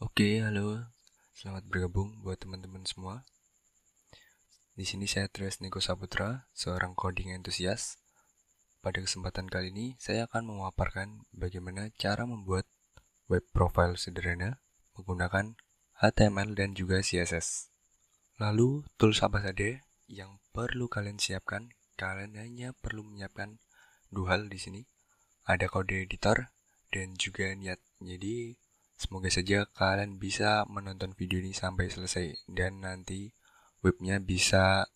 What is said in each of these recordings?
Oke, halo. Selamat bergabung buat teman-teman semua. Di sini saya Tres Niko Saputra, seorang coding entusias. Pada kesempatan kali ini, saya akan memaparkan bagaimana cara membuat web profile sederhana menggunakan HTML dan juga CSS. Lalu, tools apa saja yang perlu kalian siapkan? Kalian hanya perlu menyiapkan dua hal di sini. Ada kode editor dan juga niat. Jadi, Semoga saja kalian bisa menonton video ini sampai selesai dan nanti webnya bisa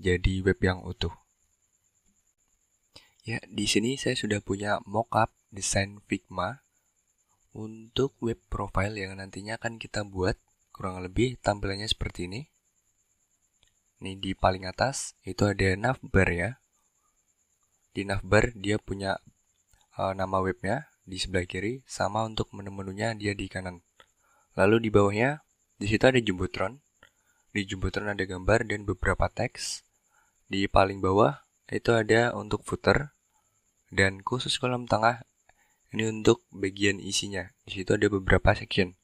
jadi web yang utuh. Ya, di sini saya sudah punya mockup desain Figma untuk web profile yang nantinya akan kita buat. Kurang lebih tampilannya seperti ini. Ini di paling atas itu ada navbar ya. Di navbar dia punya uh, nama webnya, di sebelah kiri, sama untuk menu-menunya dia di kanan. Lalu di bawahnya, di situ ada jumbotron. Di jumbotron ada gambar dan beberapa teks. Di paling bawah itu ada untuk footer. Dan khusus kolom tengah ini untuk bagian isinya. Di situ ada beberapa section.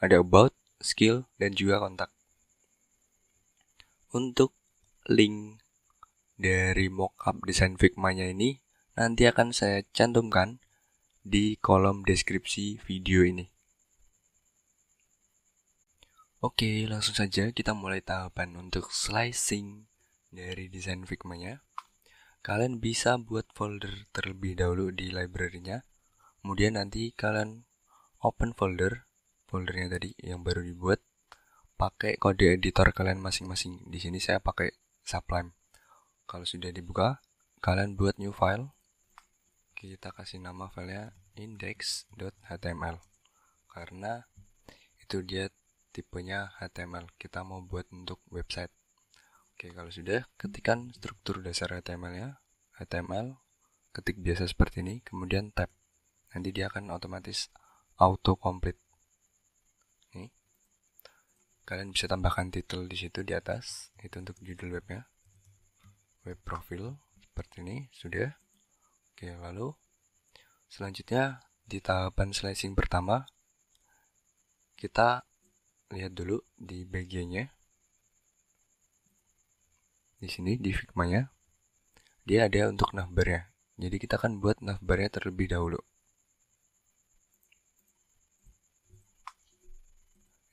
Ada about, skill, dan juga kontak. Untuk link dari mockup desain Figma-nya ini nanti akan saya cantumkan di kolom deskripsi video ini. Oke, langsung saja kita mulai tahapan untuk slicing dari desain Figma-nya. Kalian bisa buat folder terlebih dahulu di library-nya. Kemudian nanti kalian open folder, foldernya tadi yang baru dibuat. Pakai kode editor kalian masing-masing. Di sini saya pakai Sublime. Kalau sudah dibuka, kalian buat new file kita kasih nama filenya index.html karena itu dia tipenya HTML kita mau buat untuk website oke kalau sudah ketikan struktur dasar HTML ya HTML ketik biasa seperti ini kemudian tab nanti dia akan otomatis auto complete nih kalian bisa tambahkan title di situ di atas itu untuk judul webnya web profil seperti ini sudah Oke, lalu selanjutnya di tahapan slicing pertama kita lihat dulu di bagiannya. Di sini di Figma-nya dia ada untuk navbar-nya. Jadi kita akan buat navbar-nya terlebih dahulu.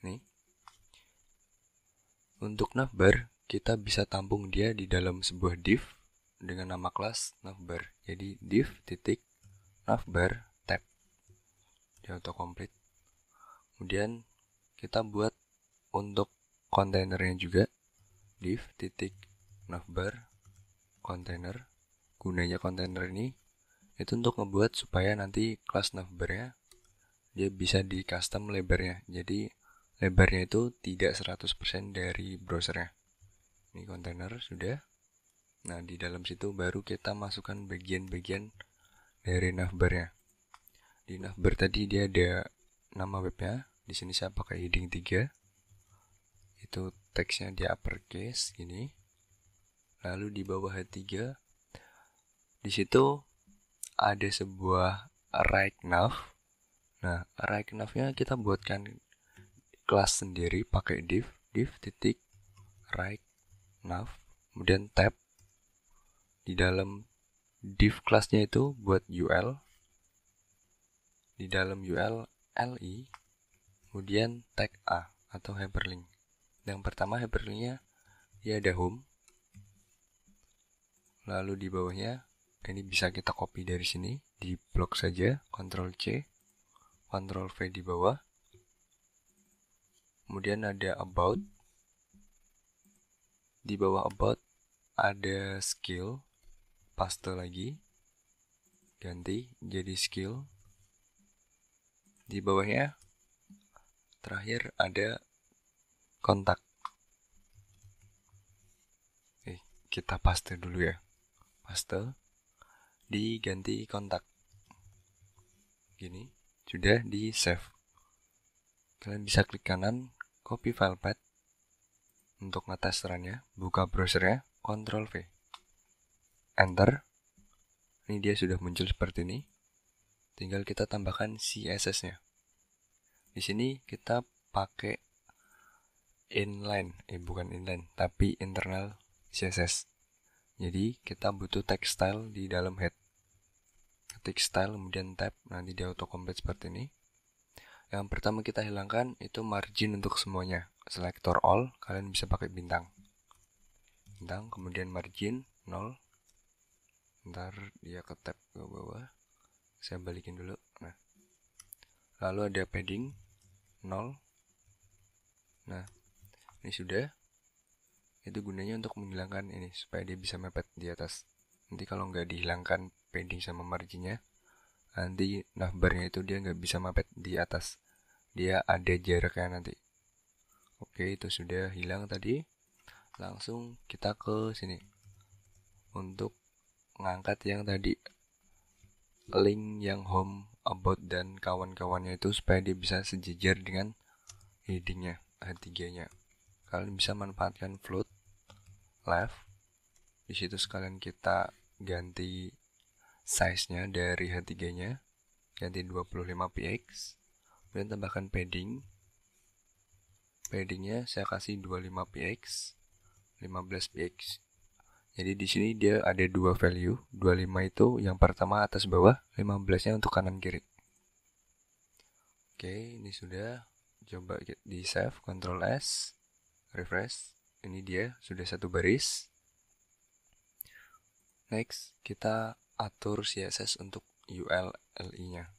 Nih. Untuk navbar kita bisa tampung dia di dalam sebuah div dengan nama kelas navbar. Jadi div titik navbar tab. Di autocomplete. Kemudian kita buat untuk kontainernya juga div titik navbar container. Gunanya kontainer ini itu untuk ngebuat supaya nanti kelas navbarnya dia bisa di custom lebarnya. Jadi lebarnya itu tidak 100% dari browsernya. Ini kontainer sudah. Nah, di dalam situ baru kita masukkan bagian-bagian dari navbar navbarnya. Di navbar tadi dia ada nama webnya. Di sini saya pakai heading 3. Itu teksnya di uppercase gini. Lalu di bawah H3 di situ ada sebuah right nav. Nah, right nav kita buatkan kelas sendiri pakai div div titik right nav kemudian tab di dalam div kelasnya itu buat ul di dalam ul li kemudian tag a atau hyperlink yang pertama hyperlinknya ya ada home lalu di bawahnya ini bisa kita copy dari sini di blok saja Ctrl C Ctrl V di bawah kemudian ada about di bawah about ada skill paste lagi ganti jadi skill di bawahnya terakhir ada kontak eh kita paste dulu ya paste diganti kontak gini sudah di save kalian bisa klik kanan copy file path untuk ngetes runnya buka browsernya Ctrl V enter ini dia sudah muncul seperti ini tinggal kita tambahkan CSS nya di sini kita pakai inline eh bukan inline tapi internal CSS jadi kita butuh text style di dalam head ketik style kemudian tab nanti dia auto complete seperti ini yang pertama kita hilangkan itu margin untuk semuanya. Selector all, kalian bisa pakai bintang. Bintang, kemudian margin 0 ntar dia ke tab ke bawah saya balikin dulu nah lalu ada padding 0 nah ini sudah itu gunanya untuk menghilangkan ini supaya dia bisa mepet di atas nanti kalau nggak dihilangkan padding sama marginnya nanti navbarnya itu dia nggak bisa mepet di atas dia ada jaraknya nanti oke itu sudah hilang tadi langsung kita ke sini untuk ngangkat yang tadi link yang home about dan kawan-kawannya itu supaya dia bisa sejajar dengan headingnya H3 nya kalian bisa manfaatkan float left di situ sekalian kita ganti size nya dari H3 nya ganti 25 px kemudian tambahkan padding paddingnya saya kasih 25 px 15 px jadi di sini dia ada dua value, 25 itu yang pertama atas bawah, 15-nya untuk kanan kiri. Oke, ini sudah coba di save Control S, refresh. Ini dia sudah satu baris. Next, kita atur CSS untuk ULLI-nya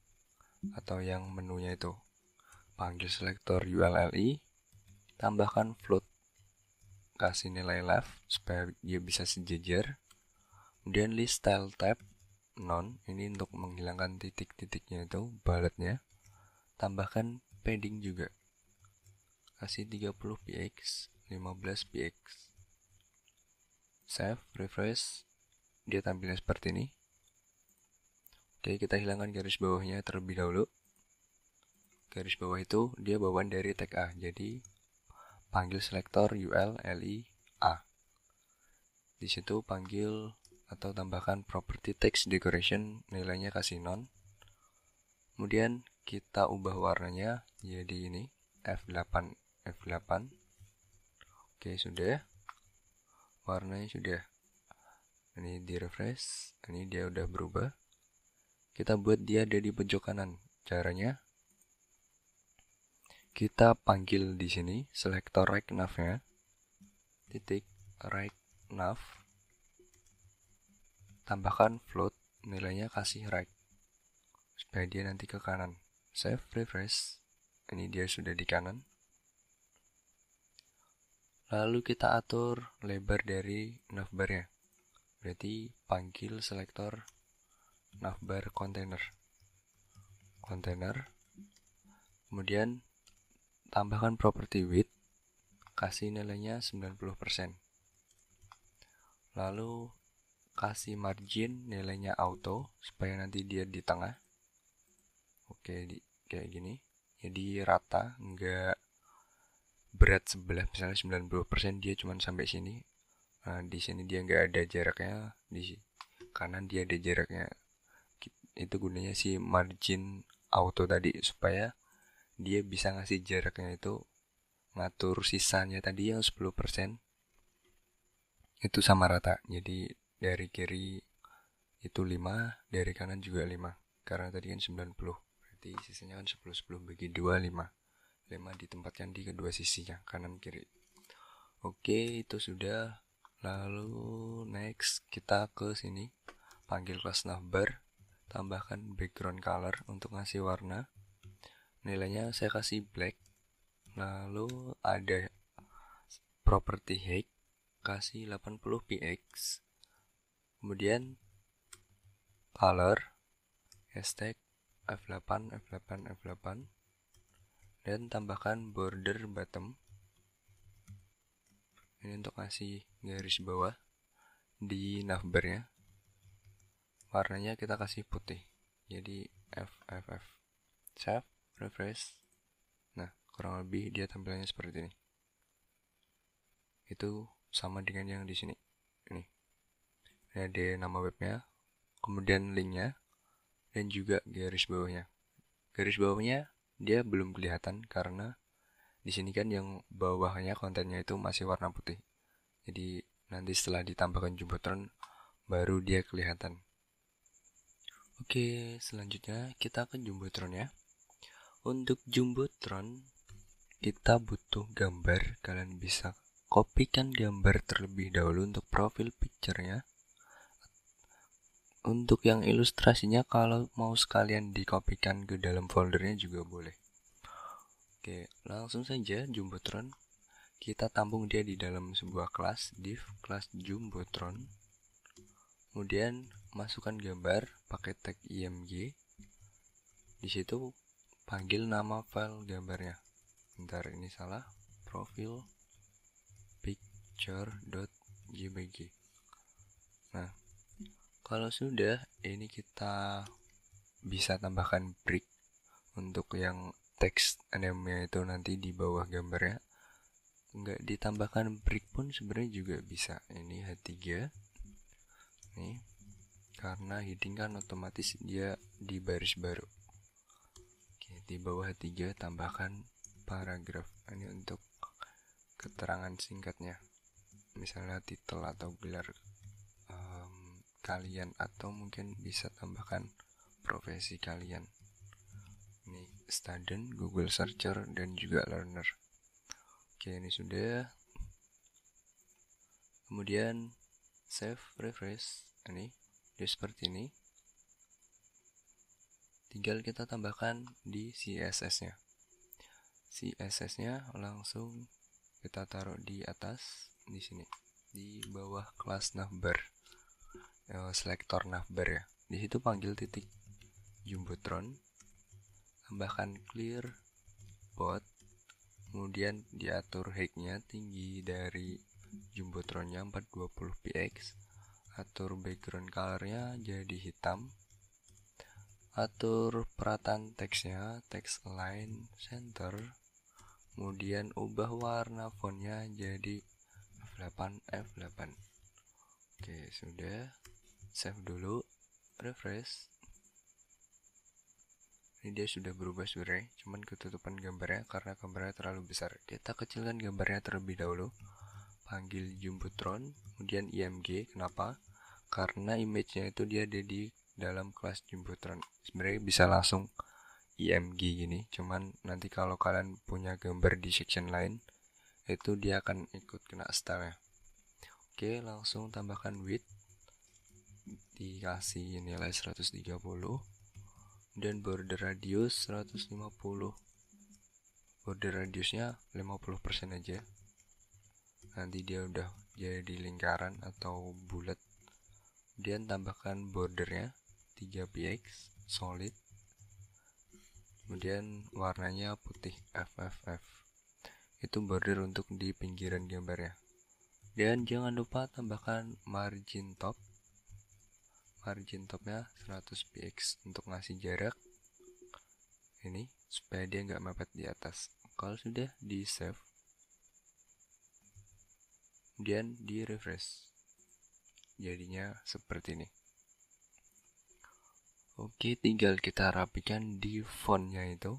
atau yang menunya itu. Panggil selector ULLI, tambahkan float kasih nilai left supaya dia bisa sejajar kemudian list style tab none ini untuk menghilangkan titik-titiknya itu baletnya tambahkan padding juga kasih 30 px 15 px save refresh dia tampilnya seperti ini oke kita hilangkan garis bawahnya terlebih dahulu garis bawah itu dia bawaan dari tag A jadi panggil selektor ul li a. Di situ panggil atau tambahkan property text decoration nilainya kasih non. Kemudian kita ubah warnanya jadi ini F8 F8. Oke, sudah. Warnanya sudah. Ini di refresh, ini dia udah berubah. Kita buat dia ada di pojok kanan. Caranya kita panggil di sini selektor right nav ya titik right nav tambahkan float nilainya kasih right supaya dia nanti ke kanan save refresh ini dia sudah di kanan lalu kita atur lebar dari navbar ya berarti panggil selektor navbar container container kemudian tambahkan property width kasih nilainya 90% lalu kasih margin nilainya auto supaya nanti dia di tengah oke di, kayak gini jadi rata nggak berat sebelah misalnya 90% dia cuma sampai sini nah, di sini dia nggak ada jaraknya di kanan dia ada jaraknya itu gunanya si margin auto tadi supaya dia bisa ngasih jaraknya itu ngatur sisanya tadi yang 10% itu sama rata jadi dari kiri itu 5 dari kanan juga 5 karena tadi kan 90 berarti sisanya kan 10 10 bagi 2 5 5 ditempatkan di kedua sisinya kanan kiri oke itu sudah lalu next kita ke sini panggil kelas number tambahkan background color untuk ngasih warna nilainya saya kasih black lalu ada property height kasih 80 px kemudian color hashtag f8 f8 f8 dan tambahkan border bottom ini untuk kasih garis bawah di navbarnya warnanya kita kasih putih jadi f f f save refresh nah kurang lebih dia tampilannya seperti ini itu sama dengan yang di sini ini ini ada nama webnya kemudian linknya dan juga garis bawahnya garis bawahnya dia belum kelihatan karena di sini kan yang bawahnya kontennya itu masih warna putih jadi nanti setelah ditambahkan jumbotron baru dia kelihatan oke selanjutnya kita ke jumbotronnya. ya untuk jumbotron kita butuh gambar, kalian bisa kopikan gambar terlebih dahulu untuk profil picture-nya. Untuk yang ilustrasinya kalau mau sekalian dikopikan ke dalam foldernya juga boleh. Oke, langsung saja jumbotron kita tampung dia di dalam sebuah kelas div kelas jumbotron kemudian masukkan gambar pakai tag img di situ panggil nama file gambarnya bentar ini salah profil picture.jpg nah kalau sudah ini kita bisa tambahkan break untuk yang text name-nya itu nanti di bawah gambarnya Enggak ditambahkan break pun sebenarnya juga bisa ini H3 nih karena heading kan otomatis dia di baris baru di bawah 3 tambahkan paragraf ini untuk keterangan singkatnya misalnya titel atau gelar um, kalian atau mungkin bisa tambahkan profesi kalian ini student, Google searcher dan juga learner oke ini sudah kemudian save refresh ini dia seperti ini tinggal kita tambahkan di CSS-nya. CSS-nya langsung kita taruh di atas di sini, di bawah kelas navbar. Eh, selector navbar ya. Di situ panggil titik jumbotron tambahkan clear bot kemudian diatur height-nya tinggi dari jumbotronnya 420px atur background color-nya jadi hitam atur peratan teksnya teks line center kemudian ubah warna fontnya jadi F8 F8 oke sudah save dulu refresh ini dia sudah berubah sebenarnya cuman ketutupan gambarnya karena gambarnya terlalu besar kita kecilkan gambarnya terlebih dahulu panggil jumbotron kemudian img kenapa karena image nya itu dia ada di dalam kelas Jumbotron. Sebenarnya bisa langsung IMG gini, cuman nanti kalau kalian punya gambar di section lain, itu dia akan ikut kena style ya. Oke, langsung tambahkan width dikasih nilai 130 dan border radius 150. Border radiusnya 50% aja. Nanti dia udah jadi lingkaran atau bulat. Dan tambahkan bordernya 3px solid kemudian warnanya putih FFF itu border untuk di pinggiran gambarnya dan jangan lupa tambahkan margin top margin topnya 100px untuk ngasih jarak ini supaya dia nggak mepet di atas kalau sudah di save kemudian di refresh jadinya seperti ini Oke, tinggal kita rapikan di fontnya itu.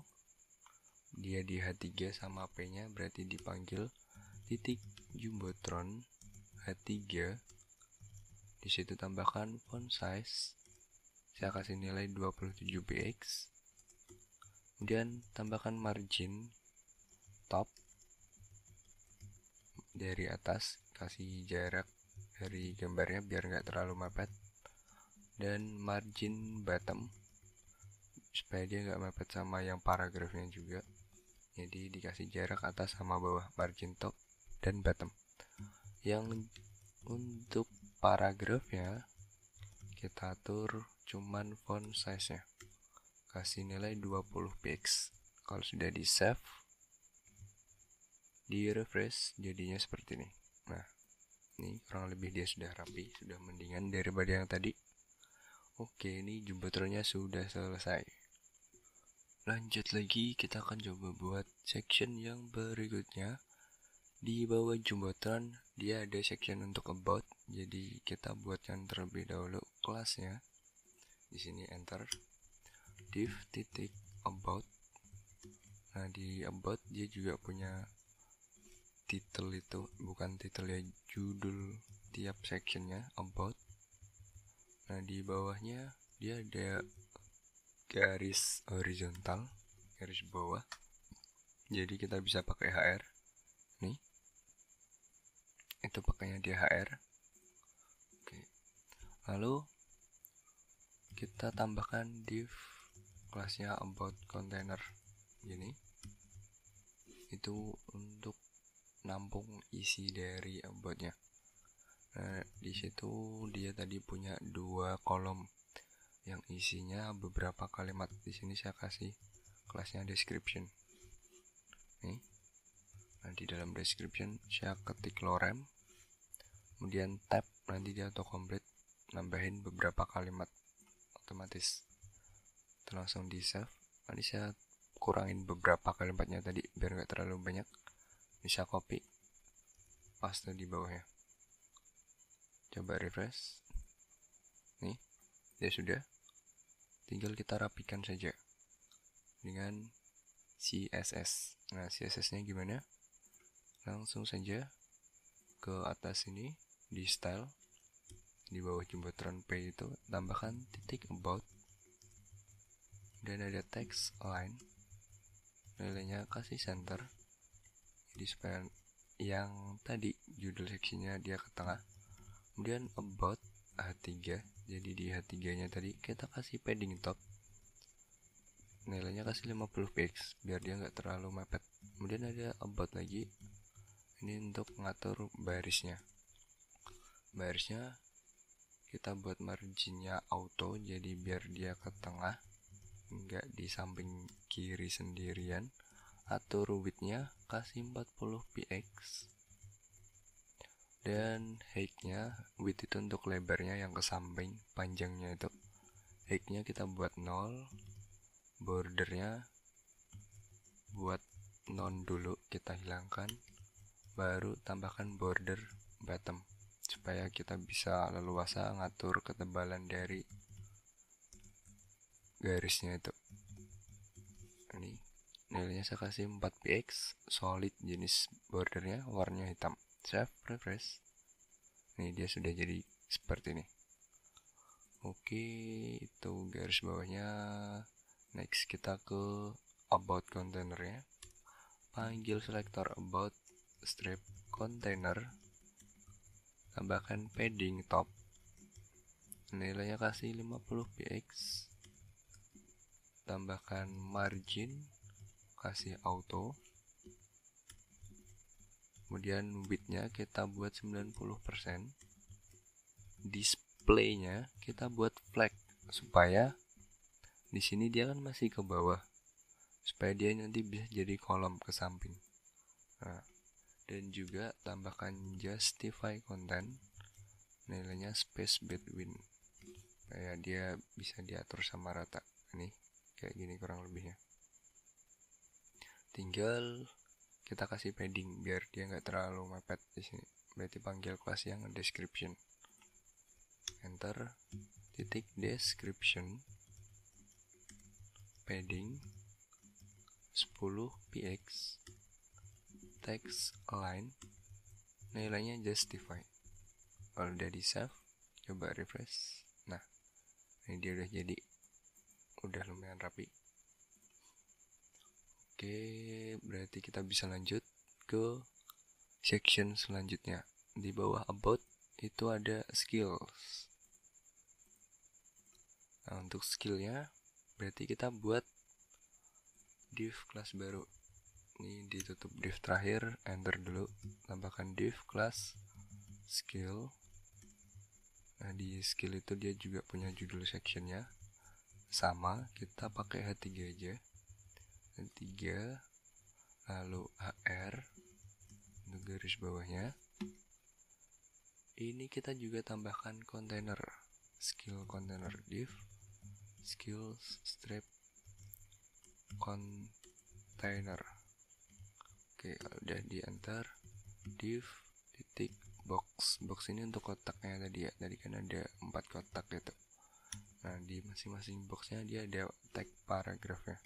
Dia di H3 sama P-nya berarti dipanggil titik jumbotron H3. Di situ tambahkan font size. Saya kasih nilai 27 px. Kemudian tambahkan margin top dari atas kasih jarak dari gambarnya biar nggak terlalu mepet dan margin bottom supaya dia nggak mepet sama yang paragrafnya juga jadi dikasih jarak atas sama bawah margin top dan bottom yang untuk paragrafnya kita atur cuman font size nya kasih nilai 20 px kalau sudah di save di refresh jadinya seperti ini nah ini kurang lebih dia sudah rapi sudah mendingan daripada yang tadi Oke, ini jembatannya sudah selesai. Lanjut lagi, kita akan coba buat section yang berikutnya. Di bawah jembatan, dia ada section untuk about. Jadi, kita buat yang terlebih dahulu kelasnya. Di sini enter div titik about. Nah, di about dia juga punya title itu, bukan title ya, judul tiap sectionnya about Nah, di bawahnya dia ada garis horizontal, garis bawah. Jadi kita bisa pakai HR. Nih. Itu pakainya di HR. Oke. Lalu kita tambahkan div kelasnya about container gini. Itu untuk nampung isi dari aboutnya. nya Nah, di situ dia tadi punya dua kolom yang isinya beberapa kalimat. Di sini saya kasih kelasnya description. Nih. Nah, dalam description saya ketik lorem. Kemudian tab nanti dia auto complete nambahin beberapa kalimat otomatis. Itu langsung di save. Nanti saya kurangin beberapa kalimatnya tadi biar nggak terlalu banyak. Bisa copy paste di bawahnya coba refresh nih ya sudah tinggal kita rapikan saja dengan CSS nah CSS nya gimana langsung saja ke atas ini di style di bawah jembatan P itu tambahkan titik about dan ada text line nilainya kasih center jadi supaya yang tadi judul seksinya dia ke tengah kemudian about H3 jadi di H3 nya tadi kita kasih padding top nilainya kasih 50 px biar dia nggak terlalu mepet kemudian ada about lagi ini untuk mengatur barisnya barisnya kita buat marginnya auto jadi biar dia ke tengah nggak di samping kiri sendirian atau rubitnya kasih 40 px dan height-nya width itu untuk lebarnya yang ke samping panjangnya itu height-nya kita buat 0 bordernya buat non dulu kita hilangkan baru tambahkan border bottom supaya kita bisa leluasa ngatur ketebalan dari garisnya itu ini nilainya saya kasih 4px solid jenis bordernya warnanya hitam save refresh ini dia sudah jadi seperti ini oke itu garis bawahnya next kita ke about container ya panggil selector about strip container tambahkan padding top nilainya kasih 50 px tambahkan margin kasih auto kemudian widthnya kita buat 90% displaynya kita buat flag supaya di sini dia kan masih ke bawah supaya dia nanti bisa jadi kolom ke samping nah, dan juga tambahkan justify content nilainya space between supaya dia bisa diatur sama rata nih kayak gini kurang lebihnya tinggal kita kasih padding biar dia nggak terlalu mepet di sini berarti panggil kelas yang description enter titik description padding 10 px text align nilainya justify kalau udah di save coba refresh nah ini dia udah jadi udah lumayan rapi Oke, berarti kita bisa lanjut ke section selanjutnya. Di bawah about itu ada skills. Nah, untuk skillnya berarti kita buat div kelas baru. Ini ditutup div terakhir, enter dulu, tambahkan div kelas skill. Nah, di skill itu dia juga punya judul sectionnya. Sama, kita pakai H3 aja. 3 lalu AR untuk garis bawahnya ini kita juga tambahkan container skill container div skill strip container oke udah di enter div titik box box ini untuk kotaknya tadi ya tadi kan ada empat kotak gitu nah di masing-masing boxnya dia ada tag paragrafnya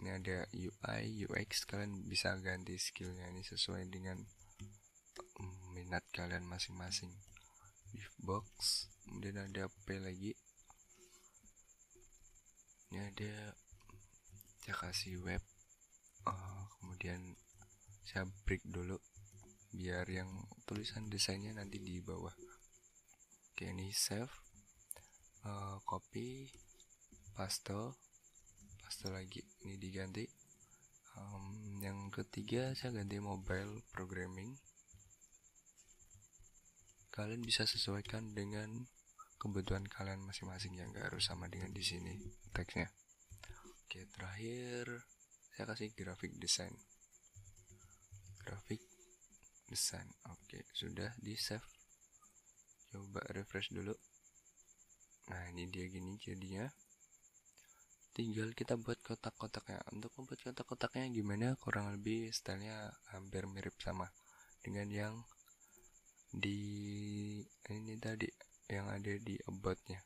ini ada UI UX kalian bisa ganti skillnya ini sesuai dengan minat kalian masing-masing beef box kemudian ada P lagi ini ada saya kasih web uh, kemudian saya break dulu biar yang tulisan desainnya nanti di bawah oke ini save uh, copy paste satu lagi ini diganti um, yang ketiga saya ganti mobile programming kalian bisa sesuaikan dengan kebutuhan kalian masing-masing yang gak harus sama dengan di sini teksnya oke terakhir saya kasih grafik desain grafik desain oke sudah di save coba refresh dulu nah ini dia gini jadinya tinggal kita buat kotak-kotaknya untuk membuat kotak-kotaknya gimana kurang lebih stylenya hampir mirip sama dengan yang di ini tadi yang ada di aboutnya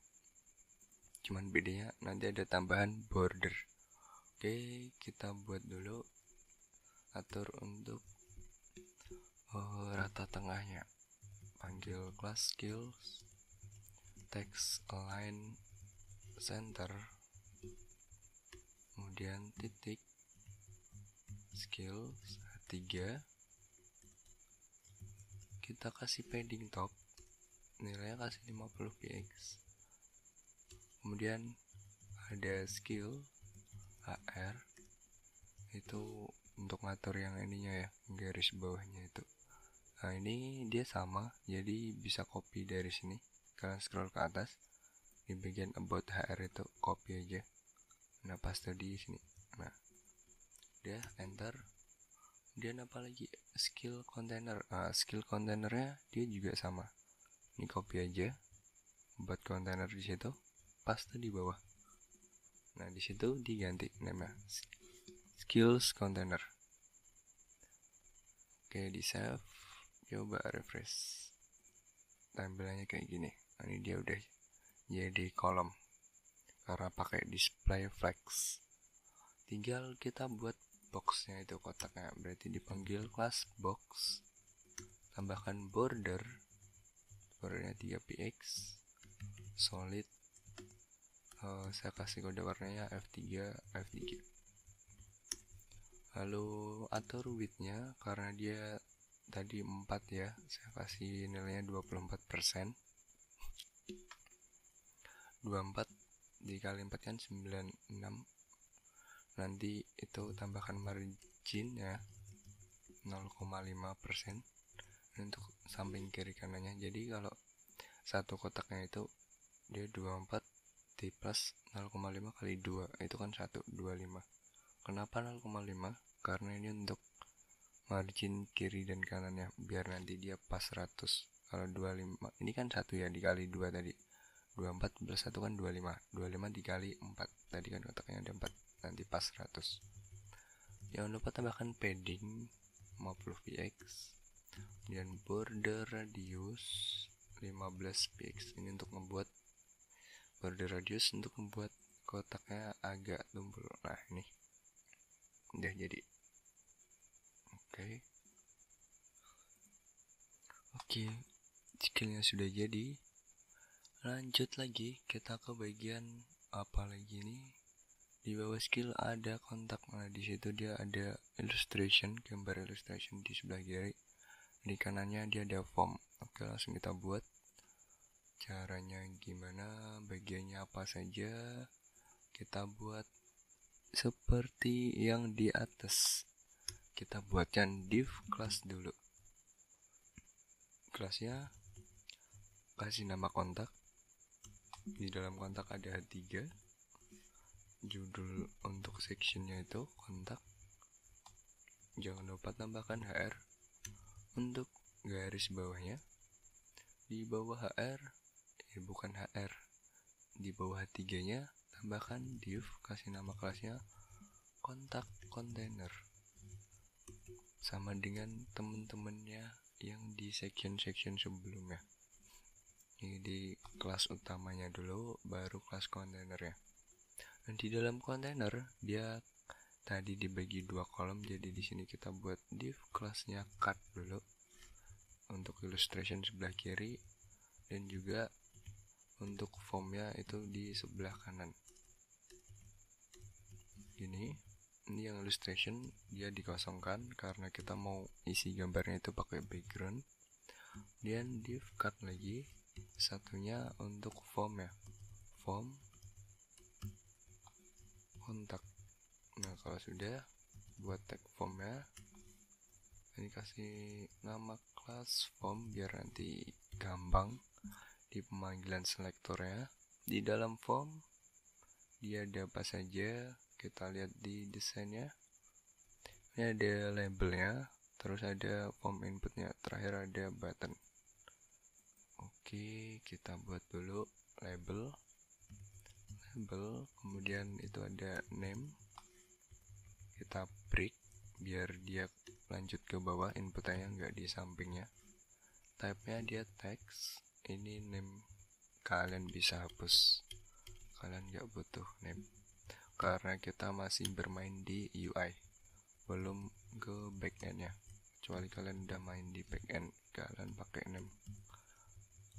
cuman bedanya nanti ada tambahan border oke kita buat dulu atur untuk uh, rata tengahnya panggil class skills text align center kemudian titik scale 3 kita kasih padding top nilainya kasih 50 px kemudian ada skill AR itu untuk ngatur yang ininya ya garis bawahnya itu nah ini dia sama jadi bisa copy dari sini kalian scroll ke atas di bagian about HR itu copy aja nah paste di sini nah dia enter dan apalagi skill container uh, skill containernya dia juga sama ini copy aja buat container di situ paste di bawah nah di situ diganti nama skills container oke di save coba refresh tampilannya kayak gini nah, ini dia udah jadi kolom karena pakai display flex tinggal kita buat boxnya itu kotaknya berarti dipanggil class box tambahkan border bordernya 3px solid uh, saya kasih kode warnanya F3 F3 lalu atur widthnya karena dia tadi 4 ya saya kasih nilainya 24% 24 dikali 4 kan 96 nanti itu tambahkan margin ya 0,5% untuk samping kiri kanannya jadi kalau satu kotaknya itu dia 24 di plus 0,5 kali 2 itu kan 125 kenapa 0,5 karena ini untuk margin kiri dan kanannya biar nanti dia pas 100 kalau 25 ini kan satu ya dikali dua tadi 24 plus 1 kan 25 25 dikali 4 tadi kan kotaknya ada 4 nanti pas 100 jangan lupa tambahkan padding 50 px dan border radius 15 px ini untuk membuat border radius untuk membuat kotaknya agak tumpul nah ini udah jadi oke okay. oke okay, skillnya sudah jadi lanjut lagi kita ke bagian apa lagi nih di bawah skill ada kontak nah di situ dia ada illustration gambar illustration di sebelah kiri di kanannya dia ada form oke langsung kita buat caranya gimana bagiannya apa saja kita buat seperti yang di atas kita buatkan div class dulu kelasnya kasih nama kontak di dalam kontak ada tiga judul untuk sectionnya itu kontak jangan lupa tambahkan HR untuk garis bawahnya di bawah HR eh bukan HR di bawah tiganya tambahkan div kasih nama kelasnya kontak container sama dengan temen-temennya yang di section-section sebelumnya ini di kelas utamanya dulu baru kelas kontainer ya dan di dalam kontainer dia tadi dibagi dua kolom jadi di sini kita buat div kelasnya cut dulu untuk illustration sebelah kiri dan juga untuk formnya itu di sebelah kanan gini ini yang illustration dia dikosongkan karena kita mau isi gambarnya itu pakai background dan div cut lagi satunya untuk form ya form kontak nah kalau sudah buat tag form ya ini kasih nama kelas form biar nanti gampang di pemanggilan selektornya di dalam form dia ada apa saja kita lihat di desainnya ini ada labelnya terus ada form inputnya terakhir ada button Oke, kita buat dulu label label, kemudian itu ada name. Kita break biar dia lanjut ke bawah inputannya nggak di sampingnya. Type-nya dia text. Ini name kalian bisa hapus. Kalian nggak butuh name karena kita masih bermain di UI belum ke backendnya kecuali kalian udah main di backend kalian pakai name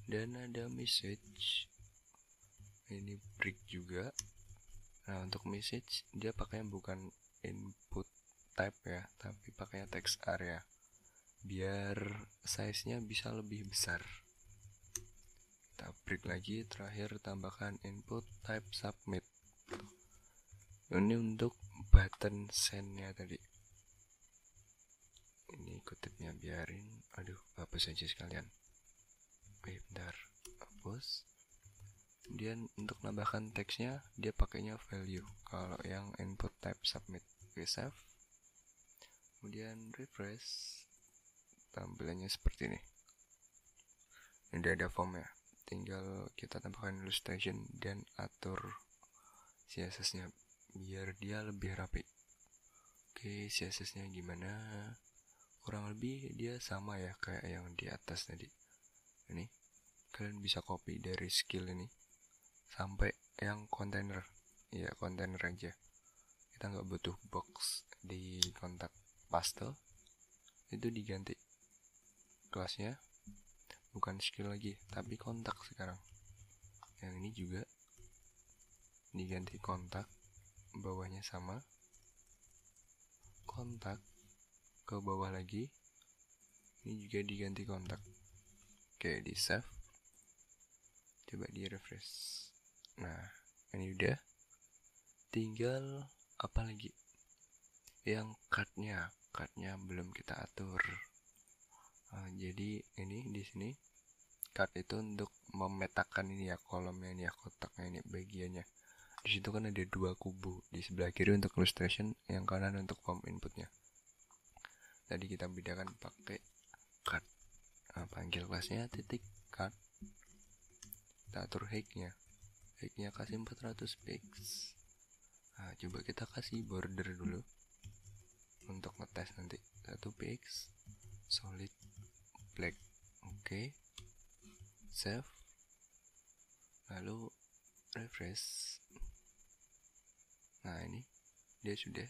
dan ada message ini break juga nah untuk message dia yang bukan input type ya tapi pakainya text area biar size nya bisa lebih besar kita break lagi terakhir tambahkan input type submit ini untuk button send nya tadi ini kutipnya biarin aduh apa saja sekalian eh bentar hapus dia untuk menambahkan teksnya dia pakainya value kalau yang input type submit oke save kemudian refresh tampilannya seperti ini ini ada form ya, tinggal kita tambahkan illustration dan atur CSS nya biar dia lebih rapi oke CSS nya gimana kurang lebih dia sama ya kayak yang di atas tadi ini kalian bisa copy dari skill ini sampai yang kontainer ya kontainer aja kita nggak butuh box di kontak pastel itu diganti kelasnya bukan skill lagi tapi kontak sekarang yang ini juga diganti kontak bawahnya sama kontak ke bawah lagi ini juga diganti kontak Oke, di save. Coba di refresh. Nah, ini udah. Tinggal apa lagi? Yang cardnya, cardnya belum kita atur. Nah, jadi ini di sini card itu untuk memetakan ini ya kolomnya ini ya kotaknya ini bagiannya di situ kan ada dua kubu di sebelah kiri untuk illustration yang kanan untuk form inputnya tadi kita bedakan pakai cut nah, panggil kelasnya titik cut kita atur hacknya hacknya kasih 400 px nah, coba kita kasih border dulu untuk ngetes nanti 1 px solid black oke okay. save lalu refresh nah ini dia sudah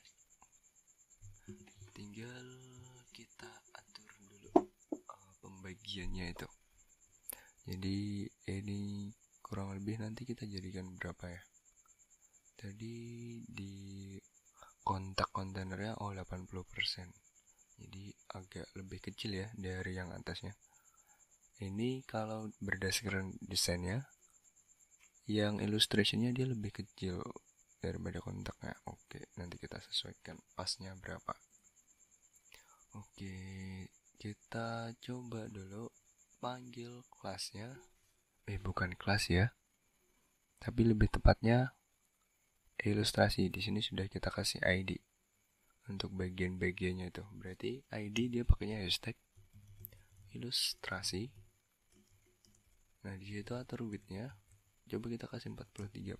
tinggal kita bagiannya itu jadi ini kurang lebih nanti kita jadikan berapa ya tadi di kontak kontainernya oh 80% jadi agak lebih kecil ya dari yang atasnya ini kalau berdasarkan desainnya yang illustrationnya dia lebih kecil daripada kontaknya oke nanti kita sesuaikan pasnya berapa oke kita coba dulu panggil kelasnya eh bukan kelas ya tapi lebih tepatnya ilustrasi di sini sudah kita kasih ID untuk bagian-bagiannya itu berarti ID dia pakainya hashtag ilustrasi nah di situ atur widthnya coba kita kasih 43%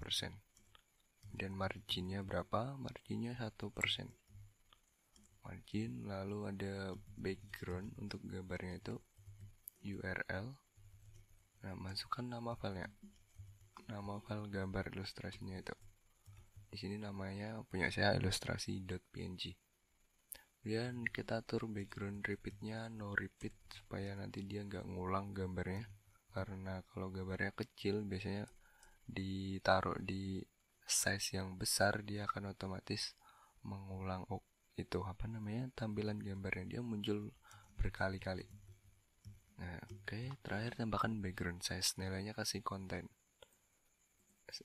dan marginnya berapa marginnya 1% margin lalu ada background untuk gambarnya itu URL nah masukkan nama filenya nama file gambar ilustrasinya itu di sini namanya punya saya ilustrasi.png kemudian kita atur background repeatnya no repeat supaya nanti dia nggak ngulang gambarnya karena kalau gambarnya kecil biasanya ditaruh di size yang besar dia akan otomatis mengulang itu apa namanya tampilan gambarnya dia muncul berkali-kali nah oke okay. terakhir tambahkan background size nilainya kasih konten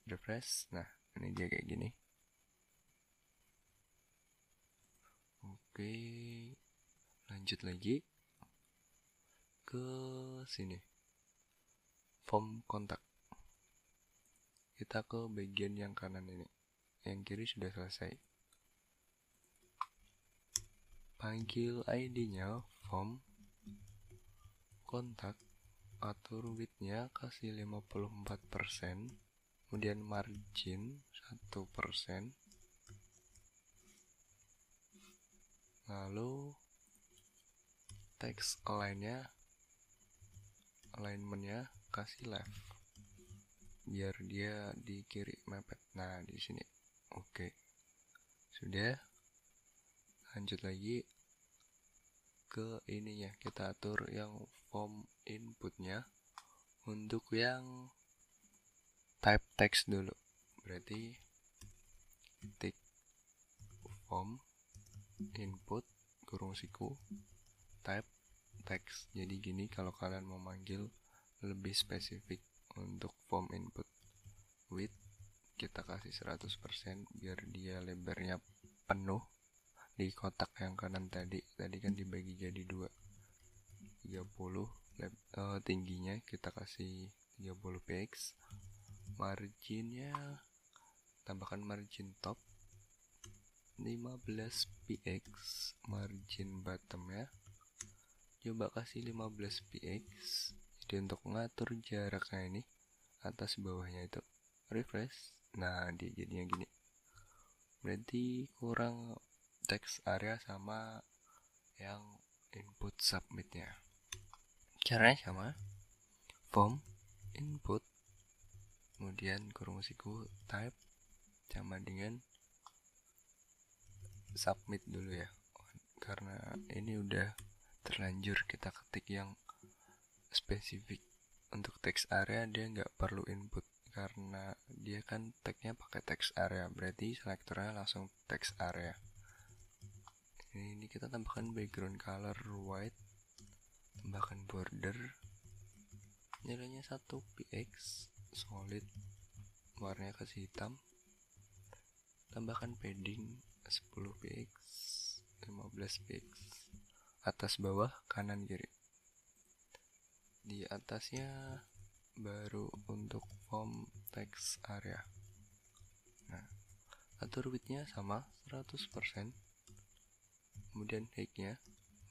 refresh nah ini dia kayak gini oke okay. lanjut lagi ke sini form kontak kita ke bagian yang kanan ini yang kiri sudah selesai panggil ID-nya form kontak atur width-nya kasih 54% kemudian margin 1% lalu text align-nya alignment-nya kasih left biar dia di kiri mepet nah di sini oke okay. sudah lanjut lagi ke ininya kita atur yang form inputnya untuk yang type text dulu berarti tick form input kurung siku type text jadi gini kalau kalian mau manggil lebih spesifik untuk form input width kita kasih 100% biar dia lebarnya penuh di kotak yang kanan tadi tadi kan dibagi jadi dua 30 lab, uh, tingginya kita kasih 30 px marginnya tambahkan margin top 15 px margin bottomnya coba kasih 15 px jadi untuk ngatur jaraknya ini atas bawahnya itu refresh nah dia jadinya gini berarti kurang text area sama yang input submitnya caranya sama form input kemudian kurung siku type sama dengan submit dulu ya karena ini udah terlanjur kita ketik yang spesifik untuk text area dia nggak perlu input karena dia kan tagnya pakai text area berarti selektornya langsung text area ini, ya, ini kita tambahkan background color white tambahkan border nilainya 1 px solid warnanya kasih hitam tambahkan padding 10 px 15 px atas bawah kanan kiri di atasnya baru untuk form text area nah atur widthnya sama 100% kemudian hiknya nya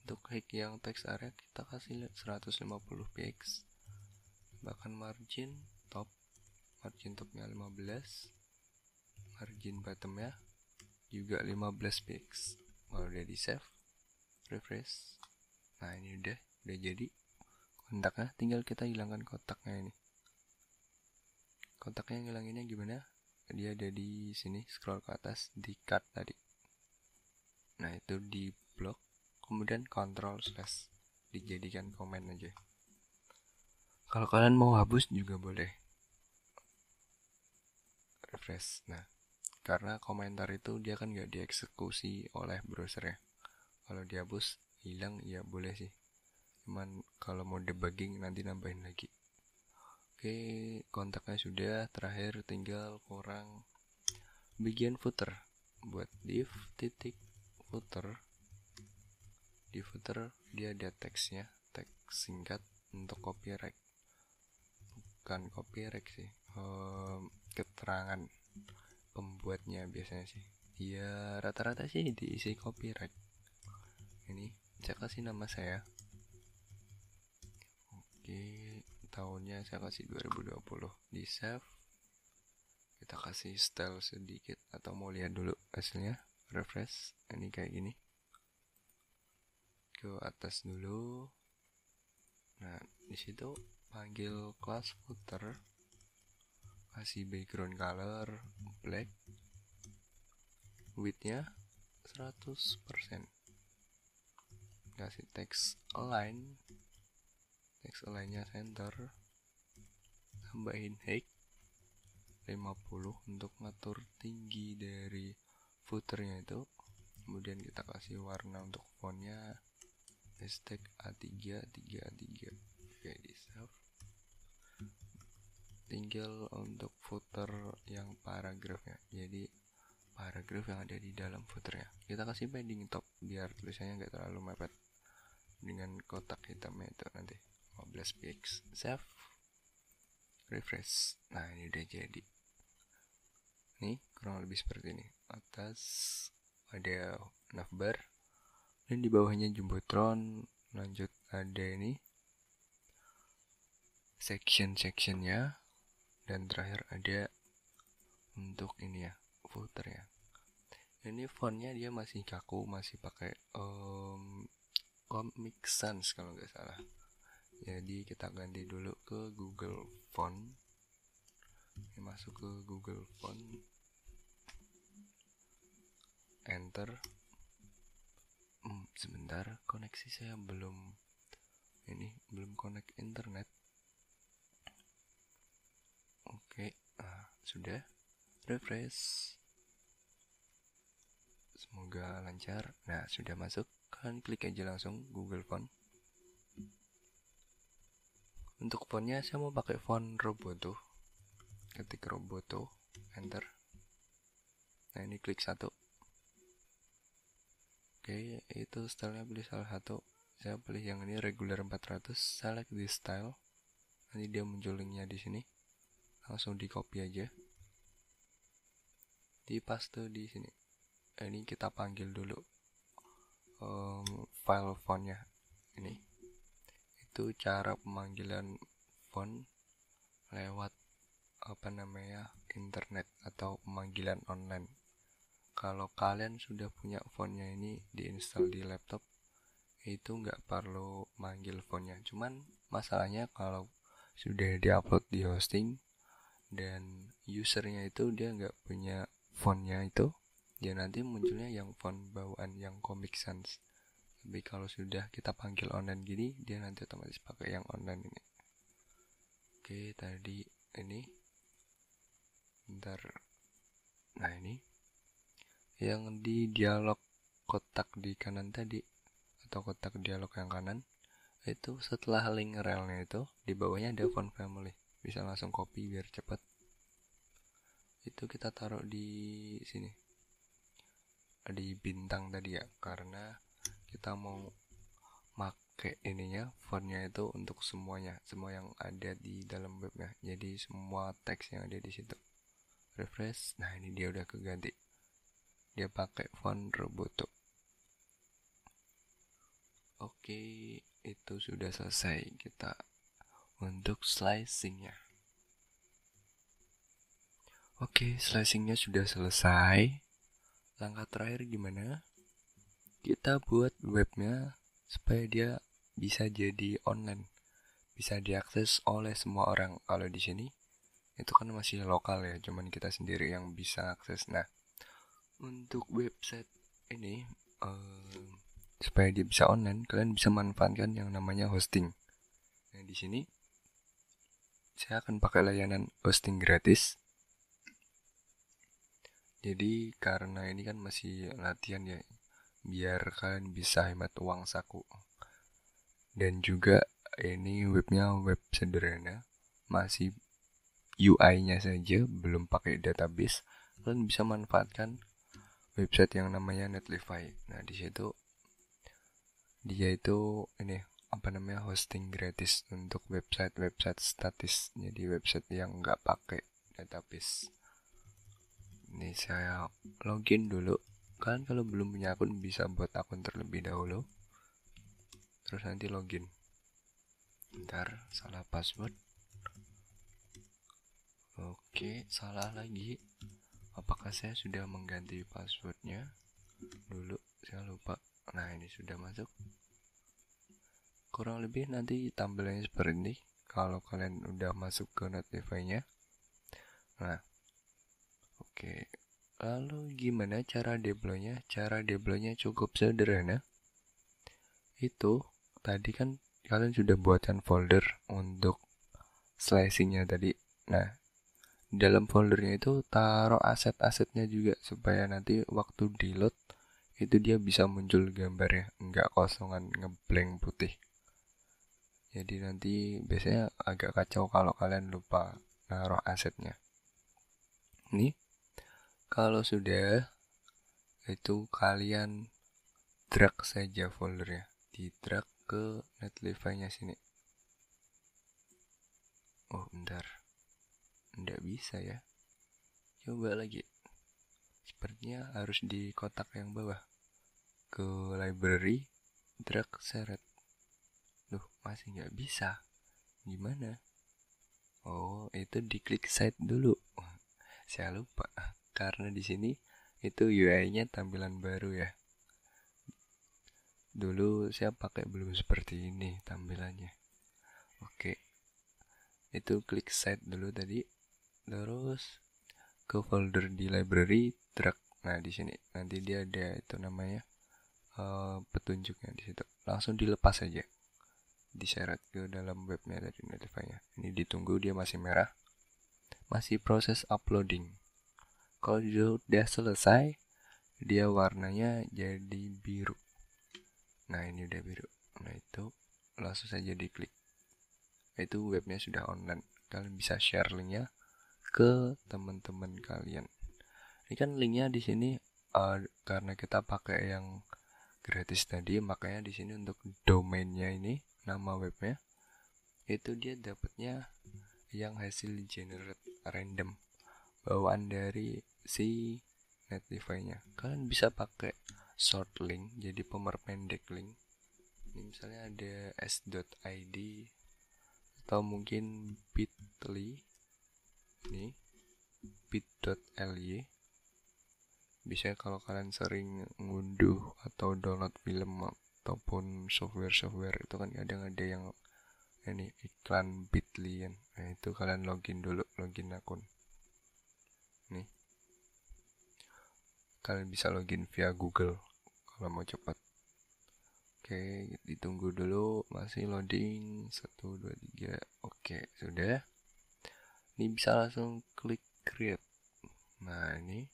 untuk hik yang text area kita kasih 150 px bahkan margin top margin topnya 15 margin bottomnya juga 15 px kalau udah di save refresh nah ini udah udah jadi kontaknya tinggal kita hilangkan kotaknya ini kotaknya ngilanginnya gimana dia ada di sini scroll ke atas di cut tadi nah itu di blok kemudian control slash dijadikan komen aja kalau kalian mau hapus juga boleh refresh nah karena komentar itu dia kan nggak dieksekusi oleh browser ya kalau dihapus hilang ya boleh sih cuman kalau mau debugging nanti nambahin lagi oke kontaknya sudah terakhir tinggal kurang bagian footer buat div titik footer di footer dia ada teksnya teks singkat untuk copyright bukan copyright sih ehm, keterangan pembuatnya biasanya sih ya rata-rata sih diisi copyright ini saya kasih nama saya oke tahunnya saya kasih 2020 di save kita kasih style sedikit atau mau lihat dulu hasilnya refresh ini kayak gini ke atas dulu nah disitu panggil class footer kasih background color black widthnya 100% kasih text align text alignnya center tambahin height 50 untuk ngatur tinggi dari footernya itu kemudian kita kasih warna untuk fontnya hashtag A3 3A3 oke di save tinggal untuk footer yang paragrafnya jadi paragraf yang ada di dalam footernya kita kasih padding top biar tulisannya nggak terlalu mepet dengan kotak hitamnya itu nanti 15 px save refresh nah ini udah jadi nih kurang lebih seperti ini atas ada navbar dan di bawahnya jumbotron lanjut ada ini section sectionnya dan terakhir ada untuk ini ya footer ya ini fontnya dia masih kaku masih pakai um, Comic Sans kalau nggak salah jadi kita ganti dulu ke Google Font ini masuk ke Google Font enter hmm, sebentar koneksi saya belum ini belum connect internet oke okay, ah, sudah refresh semoga lancar nah sudah masuk kalian klik aja langsung google font untuk fontnya saya mau pakai font roboto ketik roboto enter nah ini klik satu Oke, itu stylenya beli salah satu. Saya pilih yang ini regular 400, select this style. Nanti dia muncul linknya di sini. Langsung di copy aja. Di paste di sini. Eh, ini kita panggil dulu um, file fontnya. Ini. Itu cara pemanggilan font lewat apa namanya internet atau pemanggilan online kalau kalian sudah punya fontnya ini diinstal di laptop itu nggak perlu manggil fontnya cuman masalahnya kalau sudah diupload di hosting dan usernya itu dia nggak punya fontnya itu dia ya nanti munculnya yang font bawaan yang Comic Sans tapi kalau sudah kita panggil online gini dia nanti otomatis pakai yang online ini oke tadi ini ntar nah ini yang di dialog kotak di kanan tadi atau kotak dialog yang kanan itu setelah link relnya itu di bawahnya ada font family bisa langsung copy biar cepet itu kita taruh di sini di bintang tadi ya karena kita mau make ininya fontnya itu untuk semuanya semua yang ada di dalam webnya jadi semua teks yang ada di situ refresh nah ini dia udah keganti dia pakai font Roboto oke itu sudah selesai kita untuk slicingnya oke slicingnya sudah selesai langkah terakhir gimana kita buat webnya supaya dia bisa jadi online bisa diakses oleh semua orang kalau di sini itu kan masih lokal ya cuman kita sendiri yang bisa akses nah untuk website ini um, supaya dia bisa online kalian bisa manfaatkan yang namanya hosting nah di sini saya akan pakai layanan hosting gratis jadi karena ini kan masih latihan ya biar kalian bisa hemat uang saku dan juga ini webnya web sederhana masih UI-nya saja belum pakai database kalian bisa manfaatkan website yang namanya Netlify. Nah, di situ dia itu ini apa namanya hosting gratis untuk website-website statis. Jadi website yang nggak pakai database. Ini saya login dulu. Kalian kalau belum punya akun bisa buat akun terlebih dahulu. Terus nanti login. Ntar salah password. Oke, salah lagi apakah saya sudah mengganti passwordnya dulu saya lupa nah ini sudah masuk kurang lebih nanti tampilannya seperti ini kalau kalian udah masuk ke notify nya nah oke okay. lalu gimana cara deploynya cara deploynya cukup sederhana itu tadi kan kalian sudah buatkan folder untuk slicing nya tadi nah di dalam foldernya itu taruh aset-asetnya juga supaya nanti waktu di load itu dia bisa muncul gambarnya nggak kosongan ngeblank putih jadi nanti biasanya agak kacau kalau kalian lupa naruh asetnya ini kalau sudah itu kalian drag saja foldernya di drag ke netlify nya sini oh bentar Nggak bisa ya. Coba lagi. Sepertinya harus di kotak yang bawah. Ke library, drag seret. Loh, masih nggak bisa. Gimana? Oh, itu di klik site dulu. Saya lupa karena di sini itu UI-nya tampilan baru ya. Dulu saya pakai belum seperti ini tampilannya. Oke. Itu klik site dulu tadi terus ke folder di library track nah di sini nanti dia ada itu namanya uh, petunjuknya di situ langsung dilepas aja diseret ke dalam webnya dari notify ini ditunggu dia masih merah masih proses uploading kalau sudah selesai dia warnanya jadi biru nah ini udah biru nah itu langsung saja diklik itu webnya sudah online kalian bisa share linknya ke teman-teman kalian. Ini kan linknya di sini uh, karena kita pakai yang gratis tadi, makanya di sini untuk domainnya ini nama webnya itu dia dapatnya yang hasil generate random bawaan dari si Netlify-nya. Kalian bisa pakai short link, jadi pemerpendek link. Ini misalnya ada s.id atau mungkin bit.ly nih bit.ly bisa kalau kalian sering ngunduh atau download film ataupun software-software itu kan kadang ada yang ini iklan bit.ly nah, itu kalian login dulu login akun nih kalian bisa login via Google kalau mau cepat oke ditunggu dulu masih loading 1 2 3 oke sudah ini bisa langsung klik create nah ini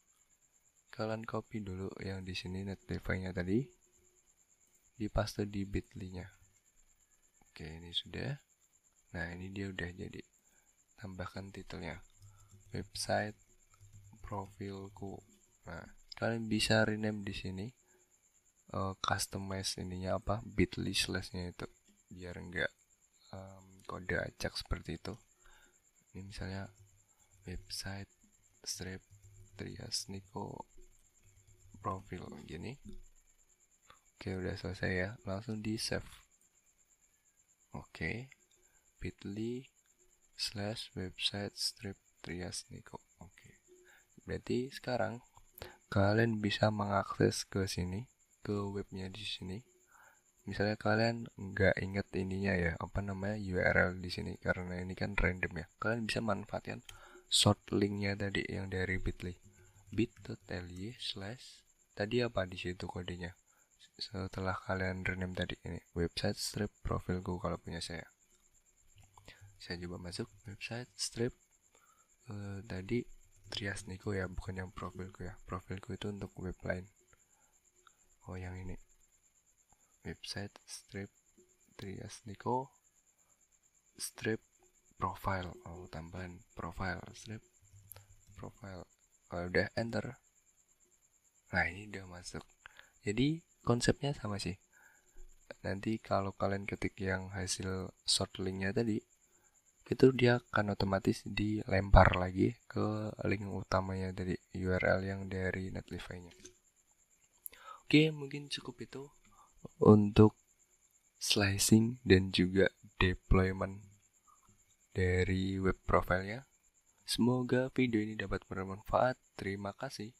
kalian copy dulu yang di sini netlify nya tadi di paste di bit.ly nya oke ini sudah nah ini dia udah jadi tambahkan titelnya website profilku nah kalian bisa rename di sini uh, customize ininya apa bit.ly slashnya itu biar enggak um, kode acak seperti itu ini misalnya website strip trias niko profil gini oke udah selesai ya langsung di save oke bit.ly slash website strip trias niko oke berarti sekarang kalian bisa mengakses ke sini ke webnya di sini misalnya kalian nggak inget ininya ya apa namanya URL di sini karena ini kan random ya kalian bisa manfaatkan short linknya tadi yang dari Bitly bit.ly slash tadi apa di situ kodenya setelah kalian rename tadi ini website strip profilku kalau punya saya saya coba masuk website strip uh, tadi trias Niko ya bukan yang profilku ya profilku itu untuk web lain oh yang ini website strip trias niko, strip profile oh tambahan profile strip profile kalau udah enter nah ini udah masuk jadi konsepnya sama sih nanti kalau kalian ketik yang hasil short linknya tadi itu dia akan otomatis dilempar lagi ke link utamanya dari URL yang dari Netlify-nya. Oke, mungkin cukup itu untuk slicing dan juga deployment dari web profilnya. Semoga video ini dapat bermanfaat. Terima kasih.